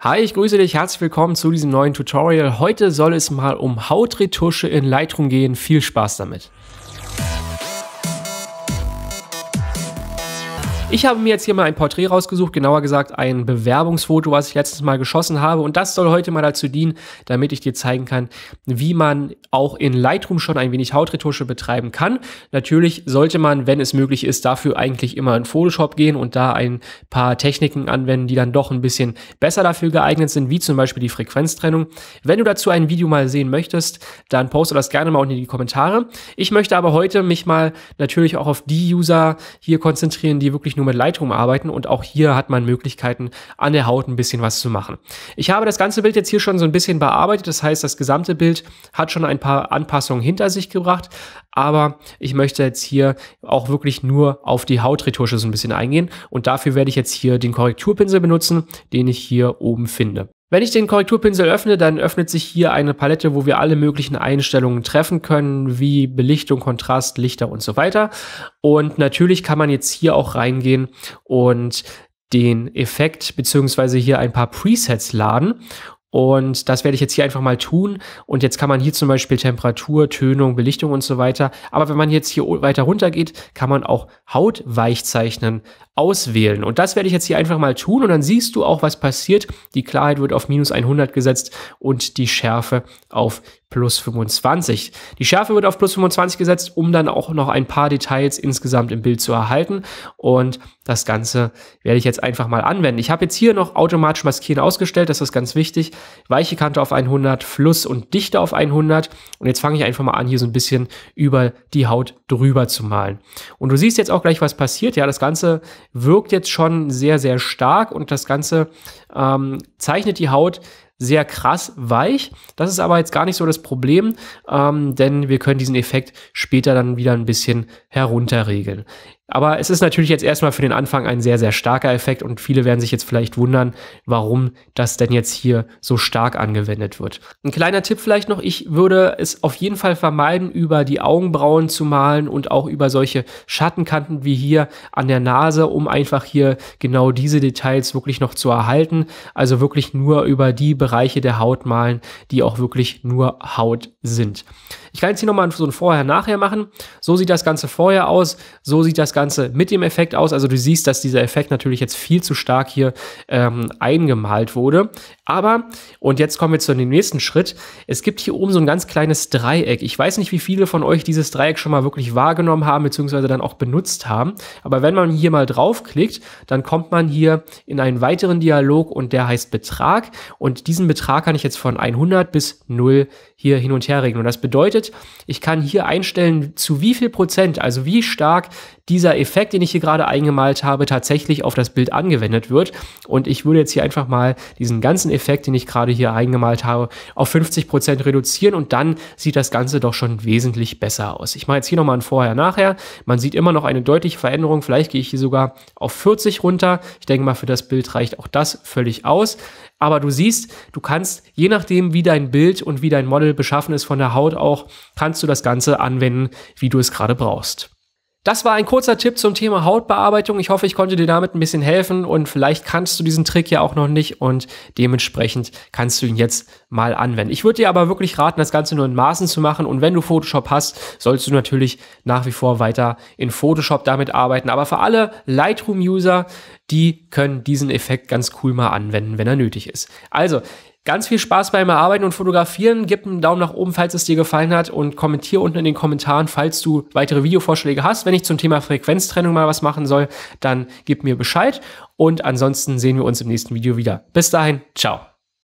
Hi, ich grüße dich, herzlich willkommen zu diesem neuen Tutorial. Heute soll es mal um Hautretusche in Lightroom gehen. Viel Spaß damit! Ich habe mir jetzt hier mal ein Porträt rausgesucht, genauer gesagt ein Bewerbungsfoto, was ich letztes Mal geschossen habe. Und das soll heute mal dazu dienen, damit ich dir zeigen kann, wie man auch in Lightroom schon ein wenig Hautretusche betreiben kann. Natürlich sollte man, wenn es möglich ist, dafür eigentlich immer in Photoshop gehen und da ein paar Techniken anwenden, die dann doch ein bisschen besser dafür geeignet sind, wie zum Beispiel die Frequenztrennung. Wenn du dazu ein Video mal sehen möchtest, dann poste das gerne mal unten in die Kommentare. Ich möchte aber heute mich mal natürlich auch auf die User hier konzentrieren, die wirklich nur mit Lightroom arbeiten und auch hier hat man Möglichkeiten, an der Haut ein bisschen was zu machen. Ich habe das ganze Bild jetzt hier schon so ein bisschen bearbeitet, das heißt, das gesamte Bild hat schon ein paar Anpassungen hinter sich gebracht, aber ich möchte jetzt hier auch wirklich nur auf die Hautretusche so ein bisschen eingehen und dafür werde ich jetzt hier den Korrekturpinsel benutzen, den ich hier oben finde. Wenn ich den Korrekturpinsel öffne, dann öffnet sich hier eine Palette, wo wir alle möglichen Einstellungen treffen können, wie Belichtung, Kontrast, Lichter und so weiter. Und natürlich kann man jetzt hier auch reingehen und den Effekt bzw. hier ein paar Presets laden und das werde ich jetzt hier einfach mal tun. Und jetzt kann man hier zum Beispiel Temperatur, Tönung, Belichtung und so weiter. Aber wenn man jetzt hier weiter runter geht, kann man auch Hautweichzeichnen auswählen. Und das werde ich jetzt hier einfach mal tun. Und dann siehst du auch, was passiert. Die Klarheit wird auf minus 100 gesetzt und die Schärfe auf plus 25. Die Schärfe wird auf plus 25 gesetzt, um dann auch noch ein paar Details insgesamt im Bild zu erhalten. Und das Ganze werde ich jetzt einfach mal anwenden. Ich habe jetzt hier noch automatisch Maskieren ausgestellt, das ist ganz wichtig. Weiche Kante auf 100, Fluss und Dichte auf 100. Und jetzt fange ich einfach mal an, hier so ein bisschen über die Haut drüber zu malen. Und du siehst jetzt auch gleich, was passiert. Ja, das Ganze wirkt jetzt schon sehr, sehr stark und das Ganze ähm, zeichnet die Haut sehr krass weich. Das ist aber jetzt gar nicht so das Problem, ähm, denn wir können diesen Effekt später dann wieder ein bisschen herunterregeln. Aber es ist natürlich jetzt erstmal für den Anfang ein sehr, sehr starker Effekt und viele werden sich jetzt vielleicht wundern, warum das denn jetzt hier so stark angewendet wird. Ein kleiner Tipp vielleicht noch, ich würde es auf jeden Fall vermeiden, über die Augenbrauen zu malen und auch über solche Schattenkanten wie hier an der Nase, um einfach hier genau diese Details wirklich noch zu erhalten. Also wirklich nur über die Bereiche der Haut malen, die auch wirklich nur Haut sind. Ich kann jetzt hier nochmal so ein Vorher-Nachher machen. So sieht das Ganze vorher aus, so sieht das Ganze Ganze mit dem Effekt aus. Also du siehst, dass dieser Effekt natürlich jetzt viel zu stark hier ähm, eingemalt wurde. Aber, und jetzt kommen wir zu dem nächsten Schritt, es gibt hier oben so ein ganz kleines Dreieck. Ich weiß nicht, wie viele von euch dieses Dreieck schon mal wirklich wahrgenommen haben, beziehungsweise dann auch benutzt haben. Aber wenn man hier mal draufklickt, dann kommt man hier in einen weiteren Dialog und der heißt Betrag. Und diesen Betrag kann ich jetzt von 100 bis 0 hier hin und her regeln. Und das bedeutet, ich kann hier einstellen, zu wie viel Prozent, also wie stark dieser Effekt, den ich hier gerade eingemalt habe, tatsächlich auf das Bild angewendet wird. Und ich würde jetzt hier einfach mal diesen ganzen Effekt, den ich gerade hier eingemalt habe, auf 50% Prozent reduzieren und dann sieht das Ganze doch schon wesentlich besser aus. Ich mache jetzt hier nochmal ein Vorher-Nachher. Man sieht immer noch eine deutliche Veränderung. Vielleicht gehe ich hier sogar auf 40 runter. Ich denke mal, für das Bild reicht auch das völlig aus. Aber du siehst, du kannst, je nachdem, wie dein Bild und wie dein Model beschaffen ist von der Haut auch, kannst du das Ganze anwenden, wie du es gerade brauchst. Das war ein kurzer Tipp zum Thema Hautbearbeitung. Ich hoffe, ich konnte dir damit ein bisschen helfen und vielleicht kannst du diesen Trick ja auch noch nicht und dementsprechend kannst du ihn jetzt mal anwenden. Ich würde dir aber wirklich raten, das Ganze nur in Maßen zu machen und wenn du Photoshop hast, sollst du natürlich nach wie vor weiter in Photoshop damit arbeiten. Aber für alle Lightroom-User, die können diesen Effekt ganz cool mal anwenden, wenn er nötig ist. Also, Ganz viel Spaß beim Erarbeiten und Fotografieren. Gib einen Daumen nach oben, falls es dir gefallen hat und kommentier unten in den Kommentaren, falls du weitere Videovorschläge hast. Wenn ich zum Thema Frequenztrennung mal was machen soll, dann gib mir Bescheid. Und ansonsten sehen wir uns im nächsten Video wieder. Bis dahin, ciao.